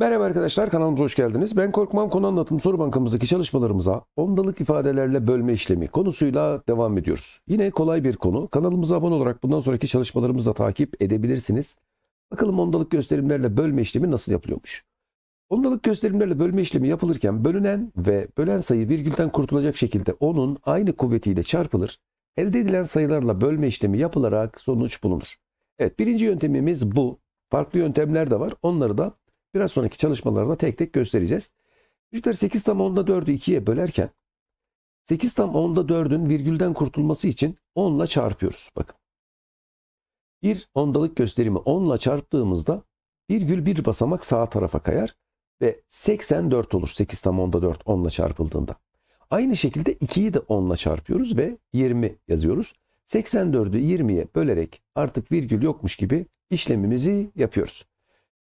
Merhaba arkadaşlar kanalımıza hoş geldiniz. Ben Korkmam Konu Anlatım Soru Bankamızdaki çalışmalarımıza ondalık ifadelerle bölme işlemi konusuyla devam ediyoruz. Yine kolay bir konu. Kanalımıza abone olarak bundan sonraki çalışmalarımızı da takip edebilirsiniz. Bakalım ondalık gösterimlerle bölme işlemi nasıl yapılıyormuş. Ondalık gösterimlerle bölme işlemi yapılırken bölünen ve bölen sayı virgülden kurtulacak şekilde onun aynı kuvvetiyle çarpılır. Elde edilen sayılarla bölme işlemi yapılarak sonuç bulunur. Evet birinci yöntemimiz bu. Farklı yöntemler de var. Onları da Biraz sonraki çalışmalarda tek tek göstereceğiz. Çocuklar 8 tam 10'da 4'ü 2'ye bölerken 8 tam 10'da 4'ün virgülden kurtulması için 10 ile çarpıyoruz. Bakın. Bir ondalık gösterimi 10 ile çarptığımızda virgül bir basamak sağ tarafa kayar ve 84 olur. 8 tam 10'da 4 10 ile çarpıldığında. Aynı şekilde 2'yi de 10 ile çarpıyoruz ve 20 yazıyoruz. 84'ü 20'ye bölerek artık virgül yokmuş gibi işlemimizi yapıyoruz.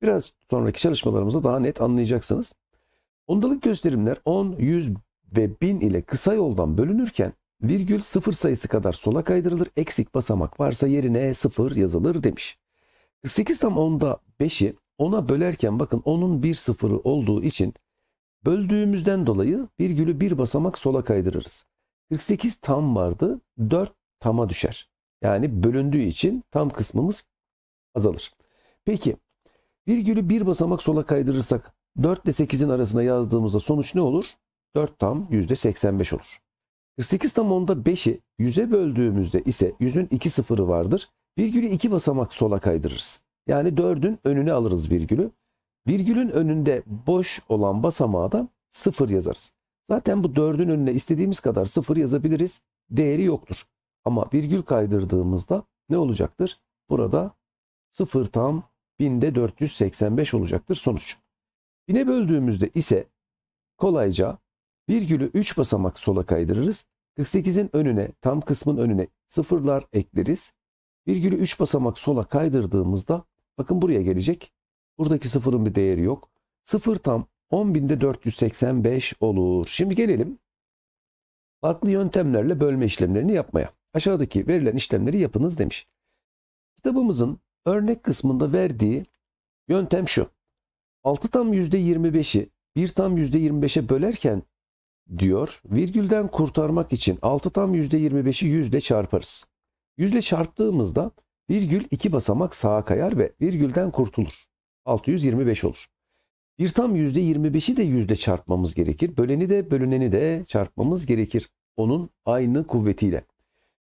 Biraz sonraki çalışmalarımızda daha net anlayacaksınız. Ondalık gösterimler 10, 100 ve 1000 ile kısa yoldan bölünürken virgül sıfır sayısı kadar sola kaydırılır. Eksik basamak varsa yerine sıfır yazılır demiş. 48 tam 10'da 5'i 10'a bölerken bakın 10'un bir sıfırı olduğu için böldüğümüzden dolayı virgülü bir basamak sola kaydırırız. 48 tam vardı 4 tama düşer. Yani bölündüğü için tam kısmımız azalır. Peki Virgülü bir basamak sola kaydırırsak 4 ile 8'in arasına yazdığımızda sonuç ne olur? 4 tam %85 olur. 48 tam onda 5'i 100'e böldüğümüzde ise 100'ün 2 sıfırı vardır. Virgülü 2 basamak sola kaydırırız. Yani 4'ün önüne alırız virgülü. Virgülün önünde boş olan basamağa da 0 yazarız. Zaten bu 4'ün önüne istediğimiz kadar 0 yazabiliriz. Değeri yoktur. Ama virgül kaydırdığımızda ne olacaktır? Burada 0 tam 1000'de 485 olacaktır sonuç. Bine böldüğümüzde ise kolayca virgülü 3 basamak sola kaydırırız. 48'in önüne tam kısmın önüne sıfırlar ekleriz. Virgülü 3 basamak sola kaydırdığımızda bakın buraya gelecek. Buradaki sıfırın bir değeri yok. Sıfır tam 10.000'de 485 olur. Şimdi gelelim farklı yöntemlerle bölme işlemlerini yapmaya. Aşağıdaki verilen işlemleri yapınız demiş. Kitabımızın Örnek kısmında verdiği yöntem şu. 6 tam %25'i 1 tam %25'e bölerken diyor virgülden kurtarmak için 6 tam %25'i yüzde çarparız. Yüzle çarptığımızda virgül 2 basamak sağa kayar ve virgülden kurtulur. 625 olur. 1 tam %25'i de yüzde çarpmamız gerekir. Böleni de bölüneni de çarpmamız gerekir. Onun aynı kuvvetiyle.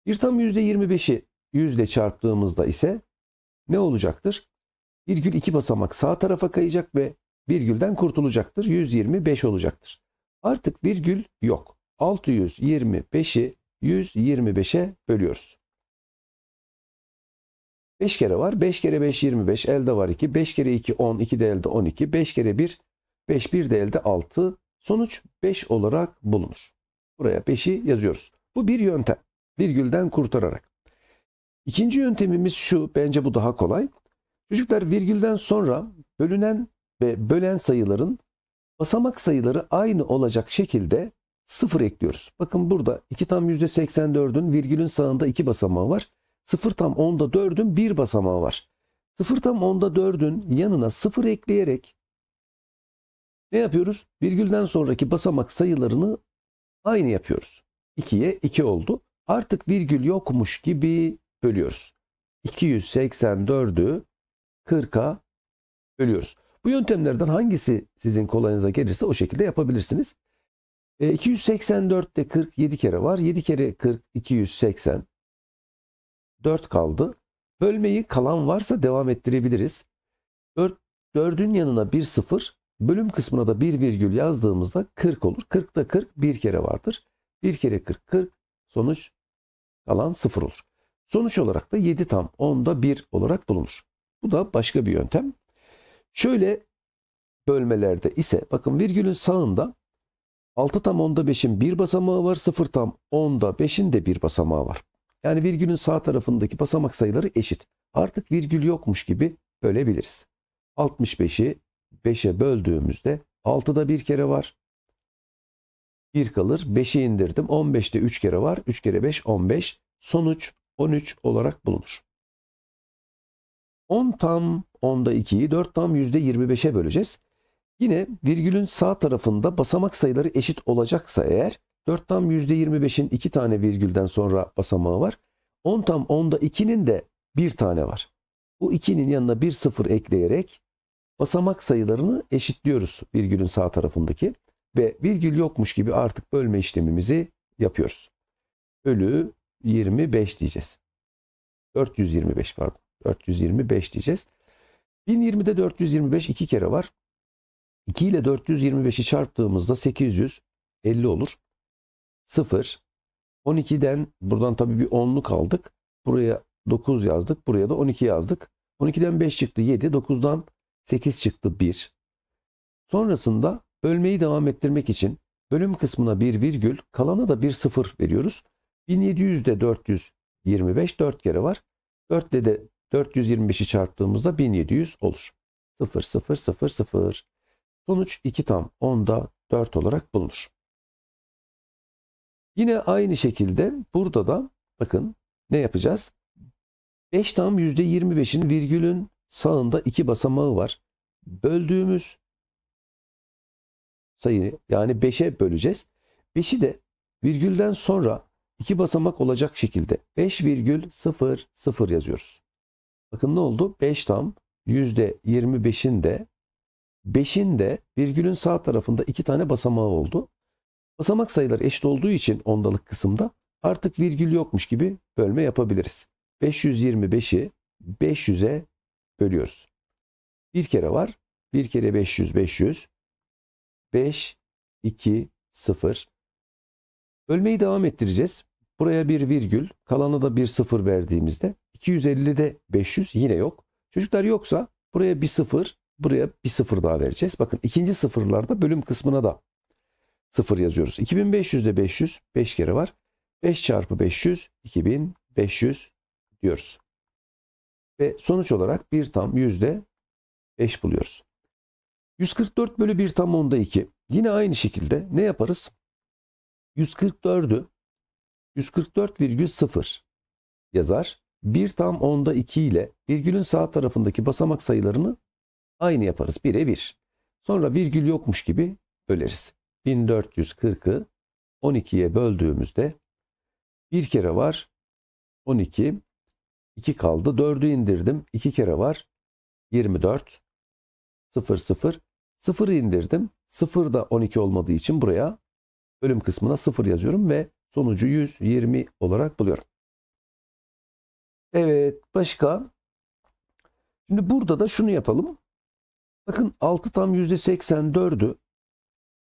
1 tam %25'i yüzle çarptığımızda ise ne olacaktır? Virgül iki basamak sağ tarafa kayacak ve virgülden kurtulacaktır. 125 olacaktır. Artık virgül yok. 625'i 125'e bölüyoruz. 5 kere var. 5 kere 5 25. Elde var 2. 5 kere 2 10. 2 de elde 12. 5 kere 1 5. 1 de elde 6. Sonuç 5 olarak bulunur. Buraya 5'i yazıyoruz. Bu bir yöntem. Virgülden kurtararak. İkinci yöntemimiz şu, bence bu daha kolay. Çocuklar virgülden sonra bölünen ve bölen sayıların basamak sayıları aynı olacak şekilde sıfır ekliyoruz. Bakın burada 2 tam %84'ün virgülün sağında 2 basamağı var. 0 tam 10'da 4'ün 1 basamağı var. 0 tam 10'da 4'ün yanına 0 ekleyerek ne yapıyoruz? Virgülden sonraki basamak sayılarını aynı yapıyoruz. 2'ye 2 oldu. Artık virgül yokmuş gibi bölüyoruz. 284'ü 40'a bölüyoruz. Bu yöntemlerden hangisi sizin kolayınıza gelirse o şekilde yapabilirsiniz. E, 284'te 47 kere var. 7 kere 40 280. 4 kaldı. Bölmeyi kalan varsa devam ettirebiliriz. 4, 4'ün yanına 1 0, bölüm kısmına da 1 virgül yazdığımızda 40 olur. 40'ta 40 bir kere vardır. 1 kere 40 40 sonuç kalan 0 olur. Sonuç olarak da 7 tam 10'da 1 olarak bulunur. Bu da başka bir yöntem. Şöyle bölmelerde ise bakın virgülün sağında 6 tam 10'da 5'in bir basamağı var. 0 tam 10'da 5'in de bir basamağı var. Yani virgülün sağ tarafındaki basamak sayıları eşit. Artık virgül yokmuş gibi bölebiliriz. 65'i 5'e böldüğümüzde 6'da bir kere var. 1 kalır. 5'i indirdim. 15'te 3 kere var. 3 kere 5 15. Sonuç 13 olarak bulunur. 10 tam 10'da 2'yi 4 tam %25'e böleceğiz. Yine virgülün sağ tarafında basamak sayıları eşit olacaksa eğer 4 tam %25'in 2 tane virgülden sonra basamağı var. 10 tam 10'da 2'nin de 1 tane var. Bu 2'nin yanına 1 sıfır ekleyerek basamak sayılarını eşitliyoruz virgülün sağ tarafındaki ve virgül yokmuş gibi artık bölme işlemimizi yapıyoruz. Ölü 25 diyeceğiz. 425 pardon. 425 diyeceğiz. 1020'de 425 iki kere var. 2 ile 425'i çarptığımızda 850 olur. 0. 12'den buradan tabii bir 10'luk aldık. Buraya 9 yazdık. Buraya da 12 yazdık. 12'den 5 çıktı 7. 9'dan 8 çıktı 1. Sonrasında bölmeyi devam ettirmek için bölüm kısmına bir virgül kalana da bir 0 veriyoruz. 1700 de 425 4 kere var. 4 de 425'i çarptığımızda 1700 olur. 0 0 0 0. Sonuç 2 tam 10'da 4 olarak bulunur. Yine aynı şekilde burada da bakın ne yapacağız? 5 tam %25'in virgülün sağında 2 basamağı var. Böldüğümüz sayı yani 5'e böleceğiz. 5'i de virgülden sonra 2 basamak olacak şekilde 5,00 yazıyoruz. Bakın ne oldu? 5 tam %25'in de 5'in de virgülün sağ tarafında 2 tane basamağı oldu. Basamak sayıları eşit olduğu için ondalık kısımda artık virgül yokmuş gibi bölme yapabiliriz. 525'i 500'e bölüyoruz. Bir kere var. Bir kere 500 500. 5 2 0 Ölmeyi devam ettireceğiz. Buraya bir virgül, kalana da bir sıfır verdiğimizde 250 de 500 yine yok. Çocuklar yoksa buraya bir sıfır, buraya bir sıfır daha vereceğiz. Bakın ikinci sıfırlarda bölüm kısmına da sıfır yazıyoruz. 2500 de 500, 5 kere var. 5 çarpı 500, 2500 diyoruz. Ve sonuç olarak bir tam yüzde 5 buluyoruz. 144 bölü 1 tam onda 2. Yine aynı şekilde ne yaparız? 144'ü 144,0 yazar. 1 tam onda 2 ile virgülün sağ tarafındaki basamak sayılarını aynı yaparız. 1'e 1. Sonra virgül yokmuş gibi böleriz. 1440'ı 12'ye böldüğümüzde bir kere var 12, 2 kaldı. 4'ü indirdim. 2 kere var 24, 0, 0. 0'ı indirdim. 0 da 12 olmadığı için buraya ölüm kısmına 0 yazıyorum ve sonucu 120 olarak buluyorum. Evet başka. Şimdi burada da şunu yapalım. Bakın 6 tam %84'ü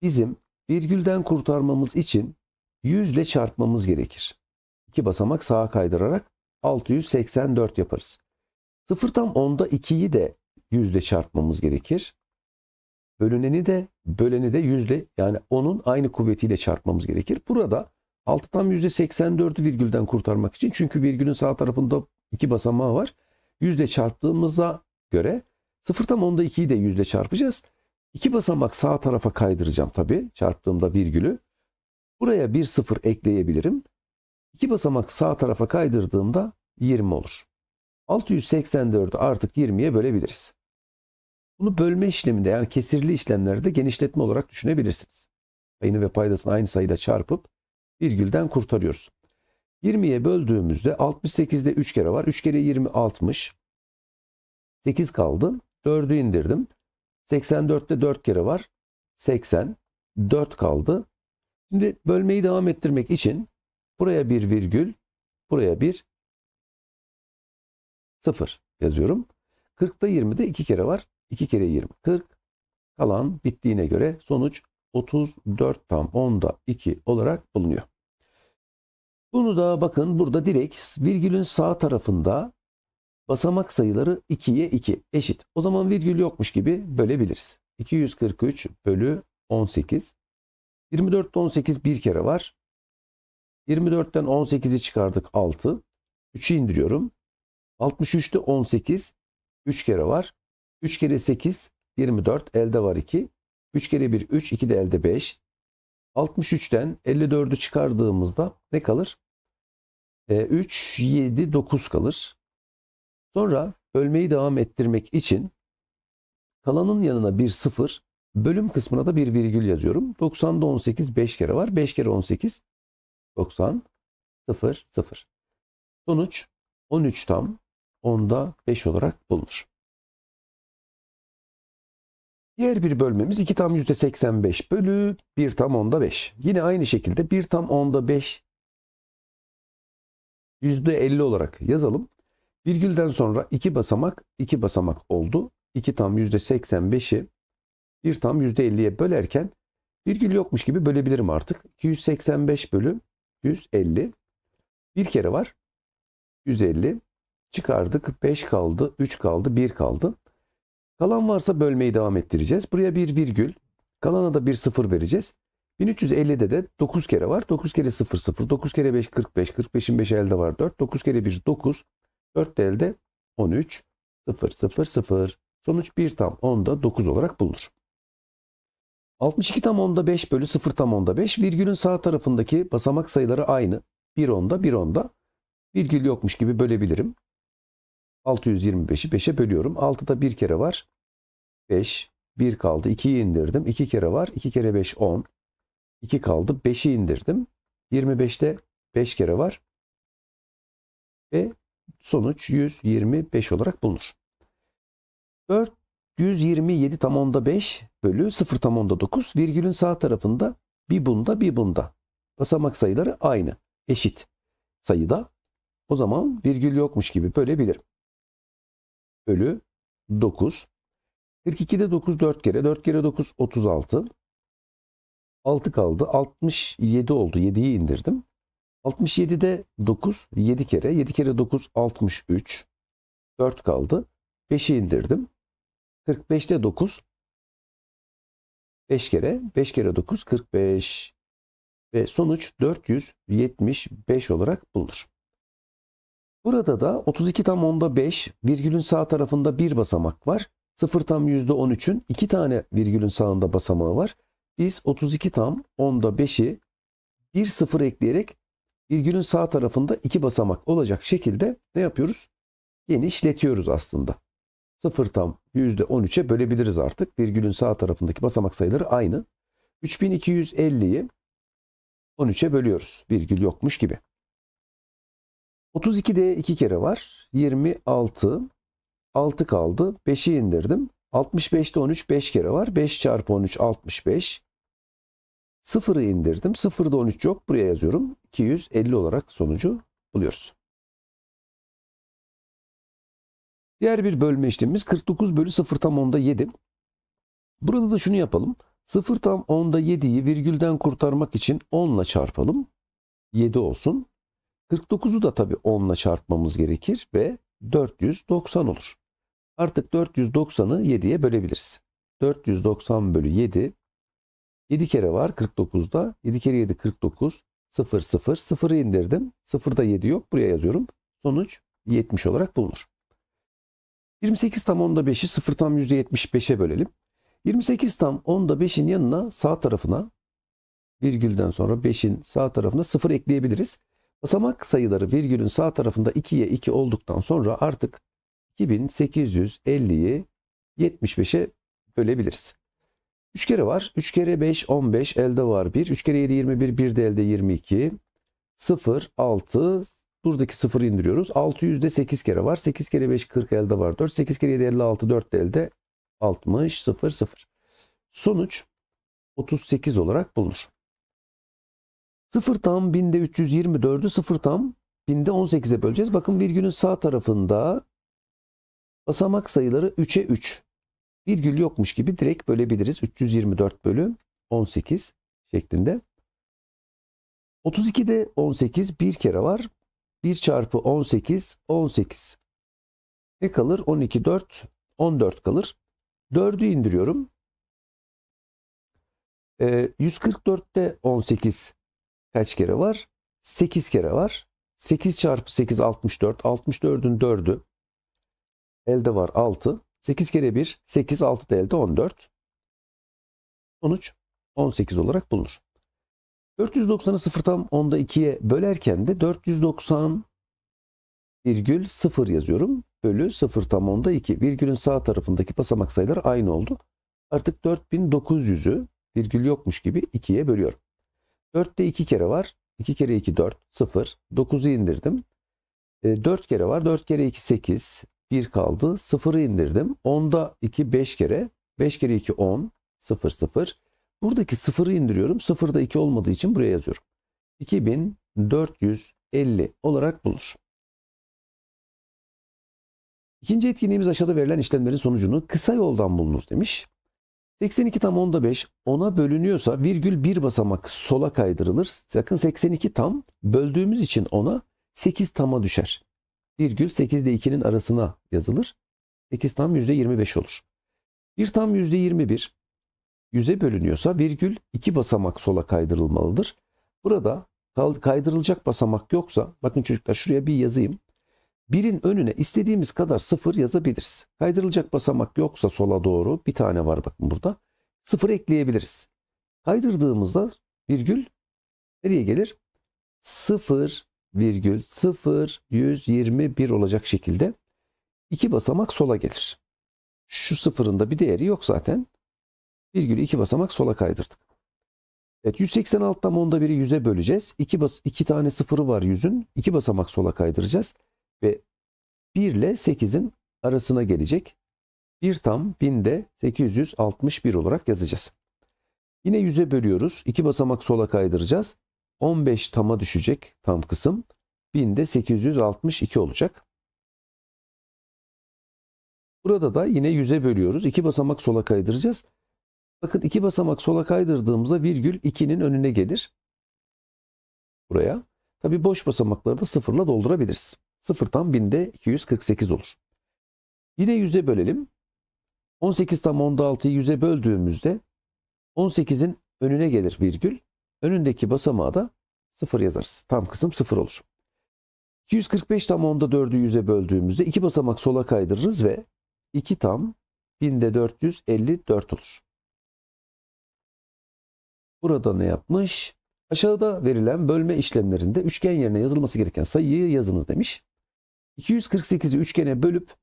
bizim virgülden kurtarmamız için 100 ile çarpmamız gerekir. İki basamak sağa kaydırarak 684 yaparız. 0 tam onda 2'yi de 100 ile çarpmamız gerekir bölüneni de böleni de yüzde yani onun aynı kuvvetiyle çarpmamız gerekir. Burada 6 tam yüzde %84'ü virgülden kurtarmak için çünkü virgülün sağ tarafında iki basamağı var. Yüzde çarptığımıza göre 0 tam onda 2'yi de yüzde çarpacağız. İki basamak sağ tarafa kaydıracağım tabii çarptığımda virgülü. Buraya bir sıfır ekleyebilirim. İki basamak sağ tarafa kaydırdığımda 20 olur. 684'ü artık 20'ye bölebiliriz. Bunu bölme işleminde yani kesirli işlemlerde genişletme olarak düşünebilirsiniz. Payını ve paydasını aynı sayıda çarpıp virgülden kurtarıyoruz. 20'ye böldüğümüzde 68'de 3 kere var. 3 kere 20 60. 8 kaldı. 4'ü indirdim. 84'te 4 kere var. 80. 4 kaldı. Şimdi bölmeyi devam ettirmek için buraya bir virgül, buraya bir sıfır yazıyorum. 40'ta 20'de 2 kere var. 2 kere 20 40. Kalan bittiğine göre sonuç 34 tam 10'da 2 olarak bulunuyor. Bunu da bakın burada direkt virgülün sağ tarafında basamak sayıları 2'ye 2 eşit. O zaman virgül yokmuş gibi bölebiliriz. 243 bölü 18. 24'te 18 bir kere var. 24'ten 18'i çıkardık 6. 3'ü indiriyorum. 63'te 18 3 kere var. 3 kere 8 24 elde var 2. 3 kere 1 3 2 de elde 5. 63'ten 54'ü çıkardığımızda ne kalır? E, 3 7 9 kalır. Sonra bölmeyi devam ettirmek için kalanın yanına bir 0 bölüm kısmına da bir virgül yazıyorum. 90'da 18 5 kere var. 5 kere 18 90 0 0. Sonuç 13 tam 10'da 5 olarak bulunur. Diğer bir bölmemiz 2 tam %85 bölü 1 tam onda 5. Yine aynı şekilde 1 tam onda 5 %50 olarak yazalım. Virgülden sonra 2 basamak 2 basamak oldu. 2 tam %85'i 1 tam %50'ye bölerken virgül yokmuş gibi bölebilirim artık. 285 bölü 150. Bir kere var. 150. Çıkardık. 5 kaldı. 3 kaldı. 1 kaldı. Kalan varsa bölmeyi devam ettireceğiz. Buraya bir virgül. Kalana da bir sıfır vereceğiz. 1350'de de 9 kere var. 9 kere 0 0. 9 kere 5 45. 45'in 5 elde var 4. 9 kere 1 9. 4 de elde 13. 0 0 0. Sonuç 1 tam 10'da 9 olarak bulunur. 62 tam 10'da 5 bölü 0 tam 10'da 5. Virgülün sağ tarafındaki basamak sayıları aynı. 1 10'da 1 10'da. Virgül yokmuş gibi bölebilirim. 625'i 5'e bölüyorum. 6'da 1 kere var. 5, 1 kaldı 2'yi indirdim. 2 kere var 2 kere 5 10. 2 kaldı 5'i indirdim. 25'te 5 kere var ve sonuç 125 olarak bulunur. 4 127 tam onda 5 bölü 0 tam onda 9 virgülün sağ tarafında bir bunda bir bunda. Basamak sayıları aynı eşit sayıda o zaman virgül yokmuş gibi böyle bilirim. Bölü 9 42 de 9 4 kere. 4 kere 9 36. 6 kaldı. 67 oldu. 7'yi indirdim. 67'de 9 7 kere. 7 kere 9 63. 4 kaldı. 5'i indirdim. 45'te 9 5 kere. 5 kere 9 45. Ve sonuç 475 olarak bulunur. Burada da 32 tam onda 5 virgülün sağ tarafında bir basamak var. 0 tam %13'ün 2 tane virgülün sağında basamağı var. Biz 32 tam onda 5'i 1 sıfır ekleyerek virgülün sağ tarafında 2 basamak olacak şekilde ne yapıyoruz? Genişletiyoruz aslında. 0 tam %13'e bölebiliriz artık. Virgülün sağ tarafındaki basamak sayıları aynı. 3250'yi 13'e bölüyoruz. Virgül yokmuş gibi. 32D 2 kere var. 26 6 kaldı. 5'i indirdim. 65'te 13 5 kere var. 5 çarpı 13 65. 0'ı indirdim. 0'da 13 yok. Buraya yazıyorum. 250 olarak sonucu buluyoruz. Diğer bir bölme işlemimiz 49 bölü 0 tam 10'da 7. Burada da şunu yapalım. 0 tam 10'da 7'yi virgülden kurtarmak için 10 ile çarpalım. 7 olsun. 49'u da tabii 10 ile çarpmamız gerekir ve 490 olur. Artık 490'ı 7'ye bölebiliriz. 490 bölü 7 7 kere var 49'da. 7 kere 7 49. 0 0. 0'ı indirdim. 0'da 7 yok. Buraya yazıyorum. Sonuç 70 olarak bulunur. 28 tam 10'da 5'i 0 tam %75'e bölelim. 28 tam 10'da 5'in yanına sağ tarafına virgülden sonra 5'in sağ tarafına 0 ekleyebiliriz. Basamak sayıları virgülün sağ tarafında 2'ye 2 olduktan sonra artık 2850'yi 75'e bölebiliriz. 3 kere var. 3 kere 5 15 elde var 1. 3 kere 7 21 1 de elde 22. 0 6 buradaki 0'ı indiriyoruz. 600'de 8 kere var. 8 kere 5 40 elde var 4. 8 kere 7 56 4 de elde 60 0 0. Sonuç 38 olarak bulunur. 0 tam 1000'de 324'ü 0 tam 1000'de 18'e böleceğiz. Bakın virgülün sağ tarafında Basamak sayıları 3'e 3. Virgül yokmuş gibi direkt bölebiliriz. 324 bölü 18 şeklinde. 32'de 18 bir kere var. 1 çarpı 18, 18. Ne kalır? 12, 4, 14 kalır. 4'ü indiriyorum. E, 144'te 18 kaç kere var? 8 kere var. 8 çarpı 8, 64. 64'ün 4'ü Elde var 6. 8 kere 1 8 6 da elde 14. Sonuç 18 olarak bulunur. 490'ı 0 tam 10'da 2'ye bölerken de 490 virgül 0 yazıyorum. Bölü 0 tam 10'da 2. Virgülün sağ tarafındaki basamak sayıları aynı oldu. Artık 4900'ü virgül yokmuş gibi 2'ye bölüyorum. 4'te 2 kere var. 2 kere 2 4 0. 9'u indirdim. 4 e, kere var. 4 kere 2 8. 1 kaldı. 0'ı indirdim. 10'da 2 5 kere. 5 kere 2 10. 0 0. Buradaki 0'ı indiriyorum. 0'da 2 olmadığı için buraya yazıyorum. 2450 olarak bulur. İkinci etkinliğimiz aşağıda verilen işlemlerin sonucunu kısa yoldan bulunuz demiş. 82 tam 10'da 5 10'a bölünüyorsa virgül 1 basamak sola kaydırılır. Sakın 82 tam böldüğümüz için 10'a 8 tama düşer virgül 8 ile 2'nin arasına yazılır. 8 tam %25 olur. 1 tam %21 Yüze bölünüyorsa virgül 2 basamak sola kaydırılmalıdır. Burada kaydırılacak basamak yoksa bakın çocuklar şuraya bir yazayım. Birin önüne istediğimiz kadar sıfır yazabiliriz. Kaydırılacak basamak yoksa sola doğru bir tane var bakın burada. Sıfır ekleyebiliriz. Kaydırdığımızda virgül nereye gelir? Sıfır virgül 0 121 olacak şekilde iki basamak sola gelir. Şu sıfırın da bir değeri yok zaten. Virgül iki basamak sola kaydırdık. Evet 186'dan onda biri 100'e böleceğiz. 2 bas 2 tane sıfırı var 100'ün. iki basamak sola kaydıracağız ve 1 ile 8'in arasına gelecek. 1 tam 1000'de 861 olarak yazacağız. Yine 100'e bölüyoruz. iki basamak sola kaydıracağız. 15 tama düşecek tam kısım. 1000 862 olacak. Burada da yine 100'e bölüyoruz. 2 basamak sola kaydıracağız. Bakın 2 basamak sola kaydırdığımızda virgül 2'nin önüne gelir. Buraya. Tabi boş basamakları da sıfırla doldurabiliriz. Sıfırdan 1000'de 248 olur. Yine 100'e bölelim. 18 tam 10'da 6'yı 100'e böldüğümüzde 18'in önüne gelir virgül. Önündeki basamağa da 0 yazarız. Tam kısım 0 olur. 245 tam 10'da 4'ü 100'e böldüğümüzde 2 basamak sola kaydırırız ve 2 tam 1000'de 454 olur. Burada ne yapmış? Aşağıda verilen bölme işlemlerinde üçgen yerine yazılması gereken sayıyı yazınız demiş. 248'i üçgene bölüp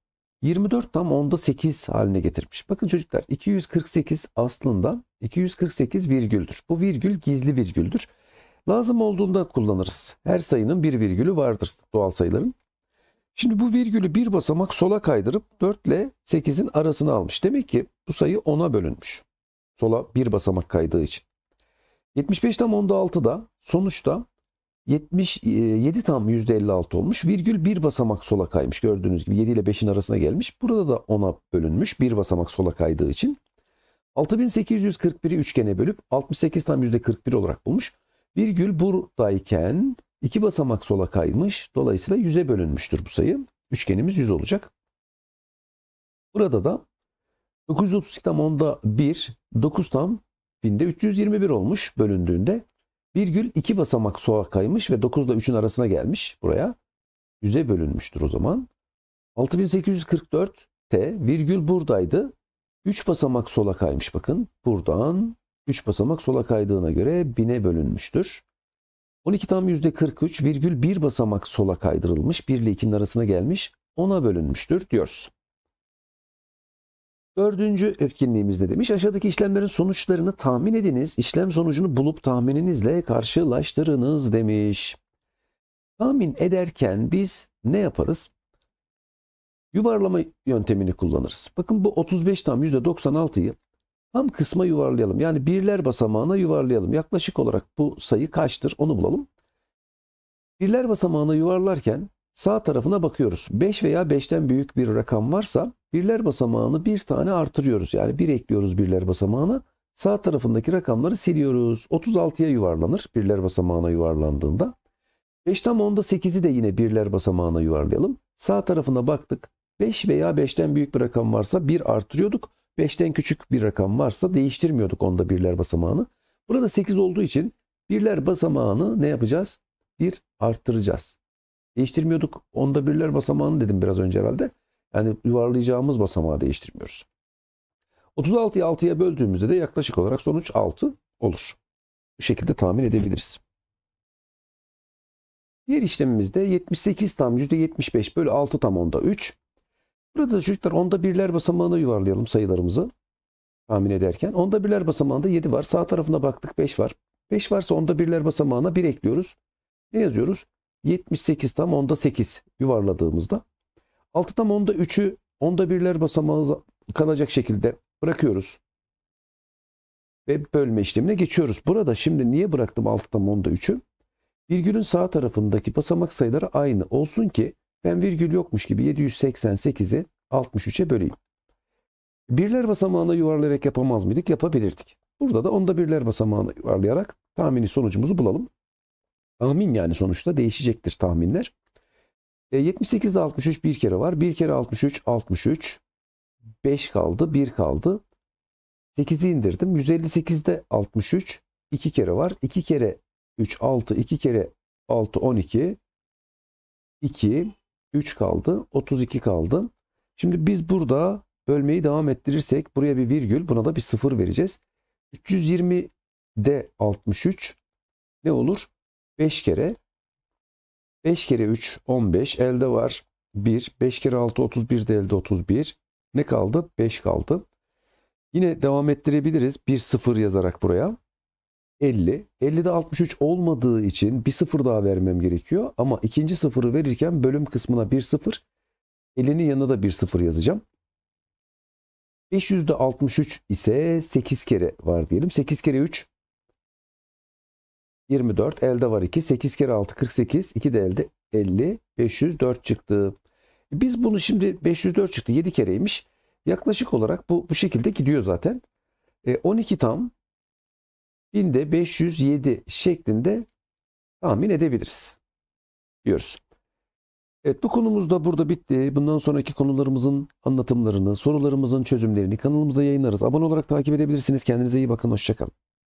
24 tam onda 8 haline getirmiş. Bakın çocuklar 248 aslında 248 virgüldür. Bu virgül gizli virgüldür. Lazım olduğunda kullanırız. Her sayının bir virgülü vardır doğal sayıların. Şimdi bu virgülü bir basamak sola kaydırıp 4 ile 8'in arasını almış. Demek ki bu sayı 10'a bölünmüş. Sola bir basamak kaydığı için. 75 tam 10'da da sonuçta 77 e, tam %56 olmuş. Virgül bir basamak sola kaymış. Gördüğünüz gibi 7 ile 5'in arasına gelmiş. Burada da 10'a bölünmüş. Bir basamak sola kaydığı için. 6841'i üçgene bölüp 68 tam %41 olarak bulmuş. Virgül buradayken iki basamak sola kaymış. Dolayısıyla 100'e bölünmüştür bu sayı. Üçgenimiz 100 olacak. Burada da 932 tam onda 1, 9 tam 1000'de 321 olmuş bölündüğünde. Virgül iki basamak sola kaymış ve 9 ile 3'ün arasına gelmiş buraya. 100'e bölünmüştür o zaman. 6844 T virgül buradaydı. 3 basamak sola kaymış bakın. Buradan 3 basamak sola kaydığına göre 1000'e bölünmüştür. 12 12'dan %43 virgül 1 basamak sola kaydırılmış 1 ile 2'nin arasına gelmiş 10'a bölünmüştür diyoruz. Dördüncü etkinliğimizde demiş aşağıdaki işlemlerin sonuçlarını tahmin ediniz. işlem sonucunu bulup tahmininizle karşılaştırınız demiş. Tahmin ederken biz ne yaparız? Yuvarlama yöntemini kullanırız. Bakın bu 35 tam %96'yı ham kısma yuvarlayalım. Yani birler basamağına yuvarlayalım. Yaklaşık olarak bu sayı kaçtır onu bulalım. Birler basamağına yuvarlarken sağ tarafına bakıyoruz. 5 veya 5'ten büyük bir rakam varsa birler basamağını bir tane artırıyoruz. Yani bir ekliyoruz birler basamağına. Sağ tarafındaki rakamları siliyoruz. 36'ya yuvarlanır birler basamağına yuvarlandığında. 5 tam 10'da 8'i de yine birler basamağına yuvarlayalım. Sağ tarafına baktık. 5 veya 5'ten büyük bir rakam varsa 1 artırıyorduk. 5'ten küçük bir rakam varsa değiştirmiyorduk onda birler basamağını. Burada 8 olduğu için birler basamağını ne yapacağız? Bir arttıracağız. Değiştirmiyorduk onda birler basamağını dedim biraz önce herhalde. Yani yuvarlayacağımız basamağı değiştirmiyoruz. 36'yı 6'ya böldüğümüzde de yaklaşık olarak sonuç 6 olur. Bu şekilde tahmin edebiliriz. Diğer işlemimizde 78 tam %75 bölü 6 tam onda 3. Burada çocuklar onda birler basamağına yuvarlayalım sayılarımızı tahmin ederken. Onda birler basamağında 7 var. Sağ tarafına baktık 5 var. 5 varsa onda birler basamağına 1 ekliyoruz. Ne yazıyoruz? 78 tam onda 8 yuvarladığımızda. 6 tam onda 3'ü onda birler basamağı kalacak şekilde bırakıyoruz. Ve bölme işlemine geçiyoruz. Burada şimdi niye bıraktım 6 tam onda 3'ü? Virgülün sağ tarafındaki basamak sayıları aynı olsun ki ben virgül yokmuş gibi 788'i 63'e böleyim. Birler basamağına yuvarlayarak yapamaz mıydık? Yapabilirdik. Burada da onda birler basamağına yuvarlayarak tahmini sonucumuzu bulalım. Tahmin yani sonuçta değişecektir tahminler. E, 78'de 63 bir kere var. Bir kere 63, 63. 5 kaldı, 1 kaldı. 8'i indirdim. 158'de 63, 2 kere var. 2 kere 3, 6. 2 kere 6, 12. 2. 3 kaldı. 32 kaldı. Şimdi biz burada bölmeyi devam ettirirsek buraya bir virgül buna da bir sıfır vereceğiz. 320 de 63 ne olur? 5 kere 5 kere 3 15 elde var 1 5 kere 6 31 de elde 31 ne kaldı? 5 kaldı. Yine devam ettirebiliriz 1 0 yazarak buraya. 50. 50'de 63 olmadığı için bir sıfır daha vermem gerekiyor. Ama ikinci sıfırı verirken bölüm kısmına bir sıfır. 50'nin yanına da bir sıfır yazacağım. 500'de 63 ise 8 kere var diyelim. 8 kere 3 24. Elde var 2. 8 kere 6 48. 2 de elde 50. 504 çıktı. Biz bunu şimdi 504 çıktı. 7 kereymiş. Yaklaşık olarak bu bu şekilde gidiyor zaten. E, 12 tam binde 507 şeklinde tahmin edebiliriz diyoruz. Evet bu konumuz da burada bitti. Bundan sonraki konularımızın anlatımlarını, sorularımızın çözümlerini kanalımızda yayınlarız. Abone olarak takip edebilirsiniz. Kendinize iyi bakın. Hoşçakalın.